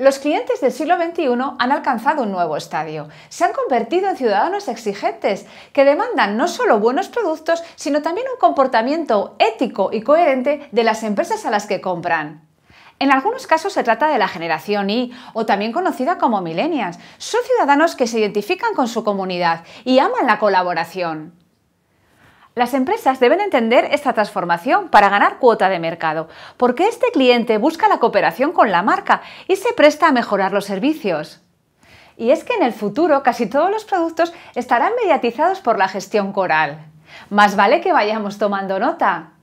Los clientes del siglo XXI han alcanzado un nuevo estadio. Se han convertido en ciudadanos exigentes que demandan no solo buenos productos, sino también un comportamiento ético y coherente de las empresas a las que compran. En algunos casos se trata de la generación Y, o también conocida como millennials. Son ciudadanos que se identifican con su comunidad y aman la colaboración. Las empresas deben entender esta transformación para ganar cuota de mercado, porque este cliente busca la cooperación con la marca y se presta a mejorar los servicios. Y es que en el futuro casi todos los productos estarán mediatizados por la gestión coral. Más vale que vayamos tomando nota.